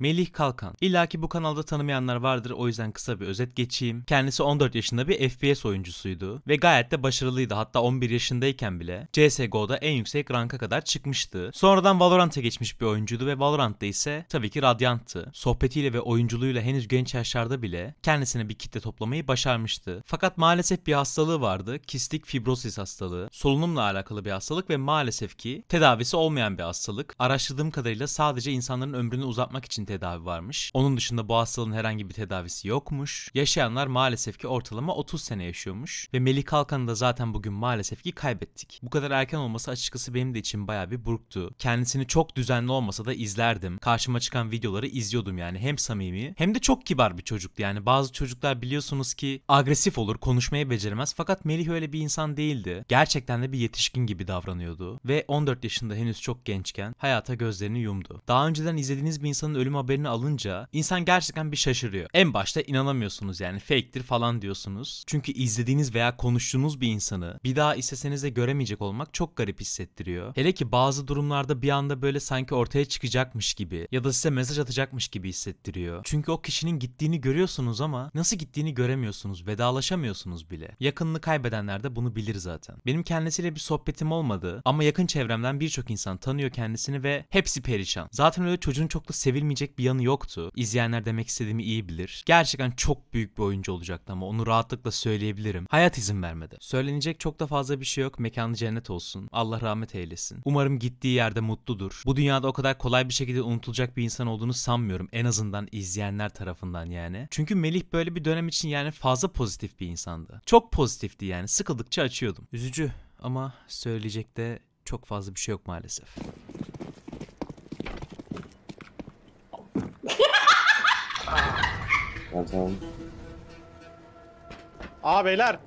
Melih Kalkan. İlla ki bu kanalda tanımayanlar vardır o yüzden kısa bir özet geçeyim. Kendisi 14 yaşında bir FPS oyuncusuydu ve gayet de başarılıydı hatta 11 yaşındayken bile CSGO'da en yüksek ranka kadar çıkmıştı. Sonradan Valorant'a geçmiş bir oyuncuydu ve Valorant'ta ise tabii ki Radiant'tı. Sohbetiyle ve oyunculuğuyla henüz genç yaşlarda bile kendisine bir kitle toplamayı başarmıştı. Fakat maalesef bir hastalığı vardı. Kistik fibrosis hastalığı. Solunumla alakalı bir hastalık ve maalesef ki tedavisi olmayan bir hastalık. Araştırdığım kadarıyla sadece insanların ömrünü uzatmak için tedavi varmış. Onun dışında bu hastalığın herhangi bir tedavisi yokmuş. Yaşayanlar maalesef ki ortalama 30 sene yaşıyormuş. Ve Melih Kalkan'ı da zaten bugün maalesef ki kaybettik. Bu kadar erken olması açıkçası benim de için baya bir burktu. Kendisini çok düzenli olmasa da izlerdim. Karşıma çıkan videoları izliyordum yani. Hem samimi hem de çok kibar bir çocuktu. Yani bazı çocuklar biliyorsunuz ki agresif olur, konuşmayı beceremez. Fakat Melih öyle bir insan değildi. Gerçekten de bir yetişkin gibi davranıyordu. Ve 14 yaşında henüz çok gençken hayata gözlerini yumdu. Daha önceden izlediğiniz bir insanın ölümü haberini alınca insan gerçekten bir şaşırıyor. En başta inanamıyorsunuz yani fake'tir falan diyorsunuz. Çünkü izlediğiniz veya konuştuğunuz bir insanı bir daha isteseniz de göremeyecek olmak çok garip hissettiriyor. Hele ki bazı durumlarda bir anda böyle sanki ortaya çıkacakmış gibi ya da size mesaj atacakmış gibi hissettiriyor. Çünkü o kişinin gittiğini görüyorsunuz ama nasıl gittiğini göremiyorsunuz, vedalaşamıyorsunuz bile. Yakınını kaybedenler de bunu bilir zaten. Benim kendisiyle bir sohbetim olmadı ama yakın çevremden birçok insan tanıyor kendisini ve hepsi perişan. Zaten öyle çocuğun çok da sevilmeyecek edilecek bir yanı yoktu. İzleyenler demek istediğimi iyi bilir. Gerçekten çok büyük bir oyuncu olacaktı ama onu rahatlıkla söyleyebilirim. Hayat izin vermedi. Söylenecek çok da fazla bir şey yok. Mekanı cennet olsun. Allah rahmet eylesin. Umarım gittiği yerde mutludur. Bu dünyada o kadar kolay bir şekilde unutulacak bir insan olduğunu sanmıyorum. En azından izleyenler tarafından yani. Çünkü Melih böyle bir dönem için yani fazla pozitif bir insandı. Çok pozitifti yani. Sıkıldıkça açıyordum. Üzücü ama söyleyecek de çok fazla bir şey yok maalesef. Ben tamam. Aa beyler